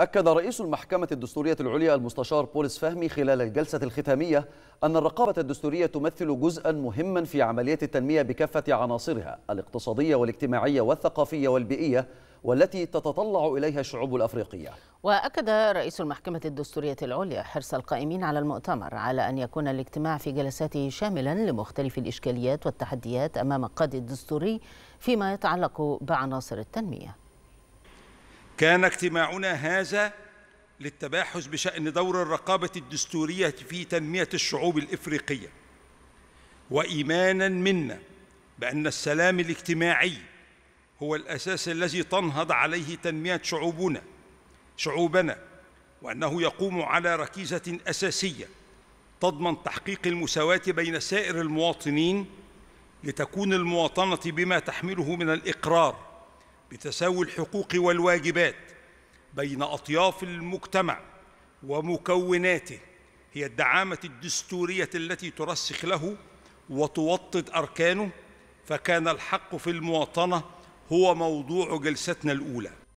أكد رئيس المحكمة الدستورية العليا المستشار بولس فهمي خلال الجلسة الختامية أن الرقابة الدستورية تمثل جزءا مهما في عملية التنمية بكافة عناصرها الاقتصادية والاجتماعية والثقافية والبيئية والتي تتطلع إليها الشعوب الأفريقية وأكد رئيس المحكمة الدستورية العليا حرص القائمين على المؤتمر على أن يكون الاجتماع في جلساته شاملا لمختلف الإشكاليات والتحديات أمام القاضي الدستوري فيما يتعلق بعناصر التنمية كان اجتماعنا هذا للتباحث بشأن دور الرقابة الدستورية في تنمية الشعوب الإفريقية وإيمانا منا بأن السلام الاجتماعي هو الأساس الذي تنهض عليه تنمية شعوبنا شعوبنا وأنه يقوم على ركيزة أساسية تضمن تحقيق المساواة بين سائر المواطنين لتكون المواطنة بما تحمله من الإقرار بتساوي الحقوق والواجبات بين أطياف المجتمع ومكوناته هي الدعامة الدستورية التي ترسخ له وتوطد أركانه فكان الحق في المواطنة هو موضوع جلستنا الأولى